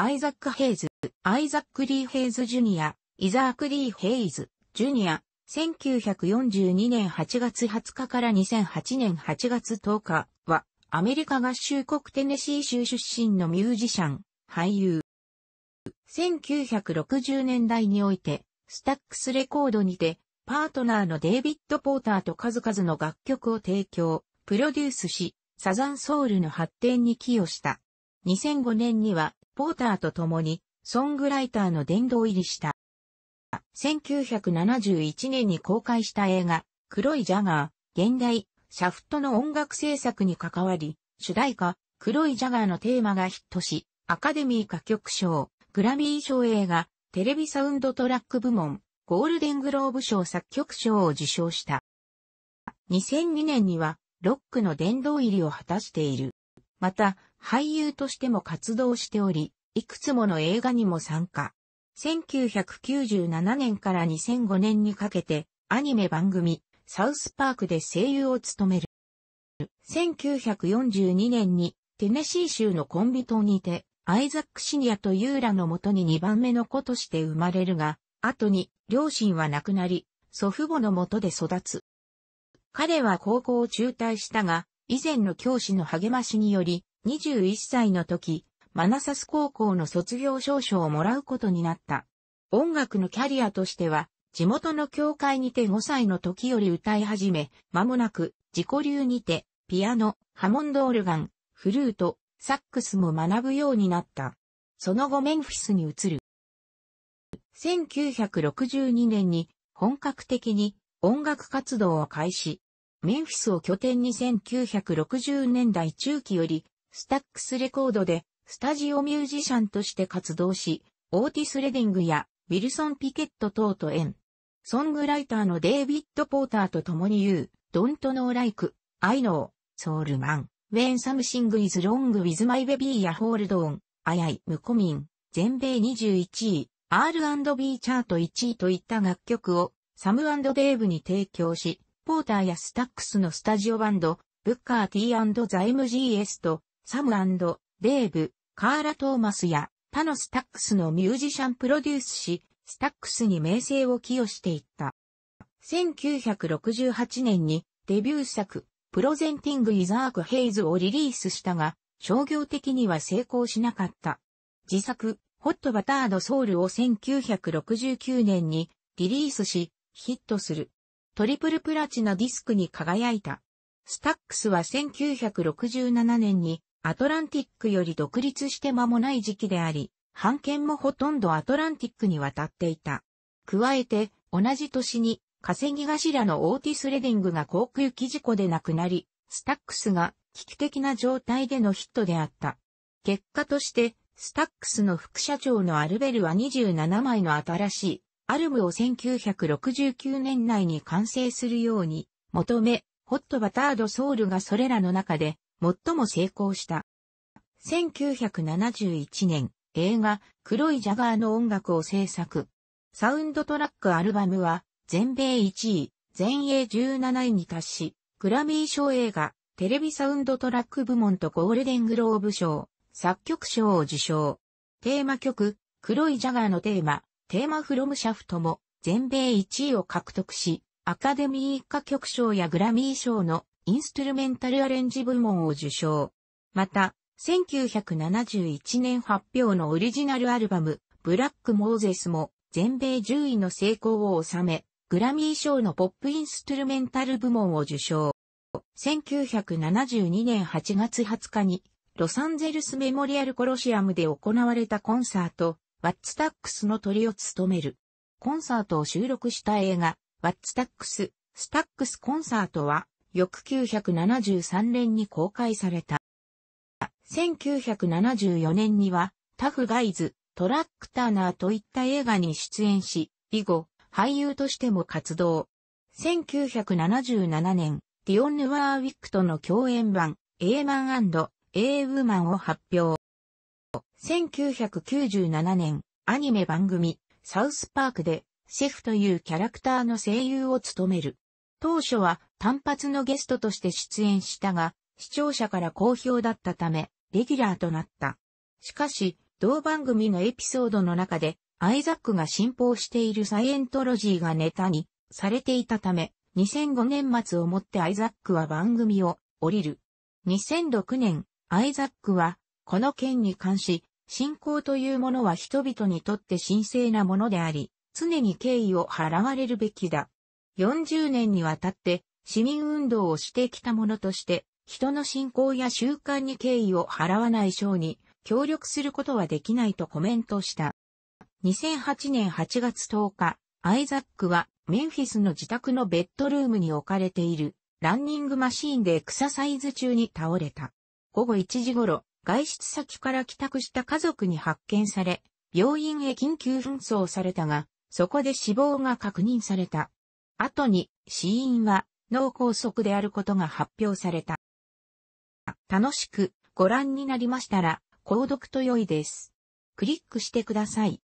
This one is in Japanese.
アイザック・ヘイズ、アイザック・リー・ヘイズ・ジュニア、イザーク・リー・ヘイズ、ジュニア、1942年8月20日から2008年8月10日は、アメリカ合衆国テネシー州出身のミュージシャン、俳優。1960年代において、スタックスレコードにて、パートナーのデイビッド・ポーターと数々の楽曲を提供、プロデュースし、サザンソウルの発展に寄与した。2005年には、ポーターと共に、ソングライターの殿堂入りした。1971年に公開した映画、黒いジャガー、現代、シャフトの音楽制作に関わり、主題歌、黒いジャガーのテーマがヒットし、アカデミー歌曲賞、グラミー賞映画、テレビサウンドトラック部門、ゴールデングローブ賞作曲賞を受賞した。2002年には、ロックの殿堂入りを果たしている。また、俳優としても活動しており、いくつもの映画にも参加。1997年から2005年にかけて、アニメ番組、サウスパークで声優を務める。1942年に、テネシー州のコンビ島にて、アイザックシニアとユーラのもとに2番目の子として生まれるが、後に両親は亡くなり、祖父母のもとで育つ。彼は高校を中退したが、以前の教師の励ましにより、21歳の時、マナサス高校の卒業証書をもらうことになった。音楽のキャリアとしては、地元の教会にて5歳の時より歌い始め、間もなく自己流にて、ピアノ、ハモンドオルガン、フルート、サックスも学ぶようになった。その後メンフィスに移る。1962年に本格的に音楽活動を開始。メンフィスを拠点に1960年代中期よりスタックスレコードでスタジオミュージシャンとして活動し、オーティス・レディングやウィルソン・ピケット等と縁。ソングライターのデイビッド・ポーターと共に言う、Don't know like, I know, soul man, when something is l o n g with my baby や hold on, あやい、無コミン、全米21位、R&B チャート1位といった楽曲を、サムデイブに提供し、ポーターやスタックスのスタジオバンド、ブッカー T& ザ MGS とサムデーブ、カーラ・トーマスや他のスタックスのミュージシャンプロデュースし、スタックスに名声を寄与していった。1968年にデビュー作、プロゼンティング・イザーク・ヘイズをリリースしたが、商業的には成功しなかった。自作、ホット・バタード・ソウルを1969年にリリースし、ヒットする。トリプルプラチナディスクに輝いた。スタックスは1967年にアトランティックより独立して間もない時期であり、版権もほとんどアトランティックに渡っていた。加えて、同じ年に、稼ぎ頭のオーティス・レディングが航空機事故で亡くなり、スタックスが危機的な状態でのヒットであった。結果として、スタックスの副社長のアルベルは27枚の新しいアルムを1969年内に完成するように求め、ホットバタードソウルがそれらの中で最も成功した。1971年、映画、黒いジャガーの音楽を制作。サウンドトラックアルバムは、全米1位、全英17位に達し、グラミー賞映画、テレビサウンドトラック部門とゴールデングローブ賞、作曲賞を受賞。テーマ曲、黒いジャガーのテーマ、テーマフロムシャフトも、全米1位を獲得し、アカデミー歌曲賞やグラミー賞のインストゥルメンタルアレンジ部門を受賞。また、1971年発表のオリジナルアルバム、ブラック・モーゼスも全米10位の成功を収め、グラミー賞のポップインストゥルメンタル部門を受賞。1972年8月20日に、ロサンゼルスメモリアルコロシアムで行われたコンサート、ワッツタックスの鳥を務める。コンサートを収録した映画、ワッツタックス、スタックスコンサートは、翌973年に公開された。1974年には、タフガイズ、トラックターナーといった映画に出演し、以後、俳優としても活動。1977年、ディオン・ヌワーウィックとの共演版、エーマンエーウーマンを発表。1997年、アニメ番組、サウスパークで、シェフというキャラクターの声優を務める。当初は単発のゲストとして出演したが、視聴者から好評だったため、レギュラーとなった。しかし、同番組のエピソードの中で、アイザックが信奉しているサイエントロジーがネタにされていたため、2005年末をもってアイザックは番組を降りる。2006年、アイザックは、この件に関し、信仰というものは人々にとって神聖なものであり、常に敬意を払われるべきだ。40年にわたって市民運動をしてきたものとして、人の信仰や習慣に敬意を払わない章に協力することはできないとコメントした。2008年8月10日、アイザックはメンフィスの自宅のベッドルームに置かれているランニングマシーンでエクササイズ中に倒れた。午後1時頃、外出先から帰宅した家族に発見され、病院へ緊急搬送されたが、そこで死亡が確認された。後に死因は脳梗塞であることが発表された。楽しくご覧になりましたら、購読と良いです。クリックしてください。